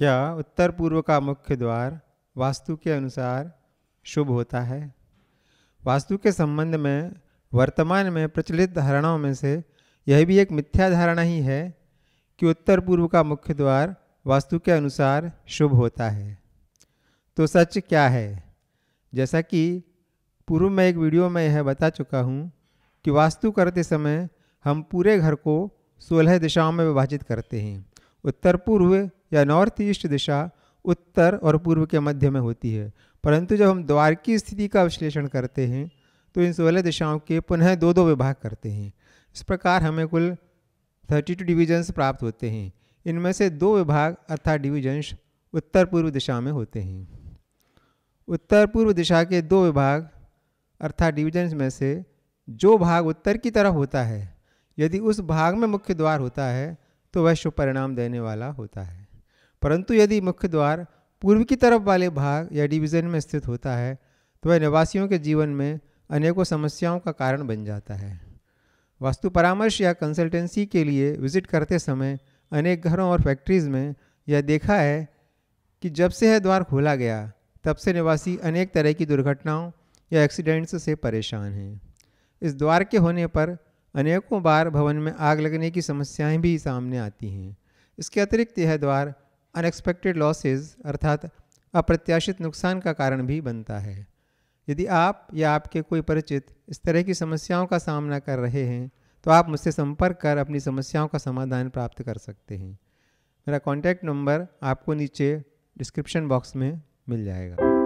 क्या उत्तर पूर्व का मुख्य द्वार वास्तु के अनुसार शुभ होता है वास्तु के संबंध में वर्तमान में प्रचलित धारणाओं में से यह भी एक मिथ्या धारणा ही है कि उत्तर पूर्व का मुख्य द्वार वास्तु के अनुसार शुभ होता है तो सच क्या है जैसा कि पूर्व में एक वीडियो में यह बता चुका हूँ कि वास्तु करते समय हम पूरे घर को सोलह दिशाओं में विभाजित करते हैं उत्तर पूर्व या नॉर्थ ईस्ट दिशा उत्तर और पूर्व के मध्य में होती है परंतु जब हम द्वार की स्थिति का विश्लेषण करते हैं तो इन सोलह दिशाओं के पुनः दो दो विभाग करते हैं इस प्रकार हमें कुल थर्टी टू डिविजन्स प्राप्त होते हैं इनमें से दो विभाग अर्थात डिविजन्स उत्तर पूर्व दिशा में होते हैं उत्तर पूर्व दिशा के दो विभाग अर्थात डिविजन्स में से जो भाग उत्तर की तरफ होता है यदि उस भाग में मुख्य द्वार होता है तो वह शुभ परिणाम देने वाला होता है परंतु यदि मुख्य द्वार पूर्व की तरफ वाले भाग या डिवीज़न में स्थित होता है तो वह निवासियों के जीवन में अनेकों समस्याओं का कारण बन जाता है वास्तु परामर्श या कंसल्टेंसी के लिए विजिट करते समय अनेक घरों और फैक्ट्रीज़ में यह देखा है कि जब से यह द्वार खोला गया तब से निवासी अनेक तरह की दुर्घटनाओं या एक्सीडेंट्स से परेशान हैं इस द्वार के होने पर अनेकों बार भवन में आग लगने की समस्याएं भी सामने आती हैं इसके अतिरिक्त यह द्वार अनएक्सपेक्टेड लॉसेज अर्थात अप्रत्याशित नुकसान का कारण भी बनता है यदि आप या आपके कोई परिचित इस तरह की समस्याओं का सामना कर रहे हैं तो आप मुझसे संपर्क कर अपनी समस्याओं का समाधान प्राप्त कर सकते हैं मेरा कॉन्टैक्ट नंबर आपको नीचे डिस्क्रिप्शन बॉक्स में मिल जाएगा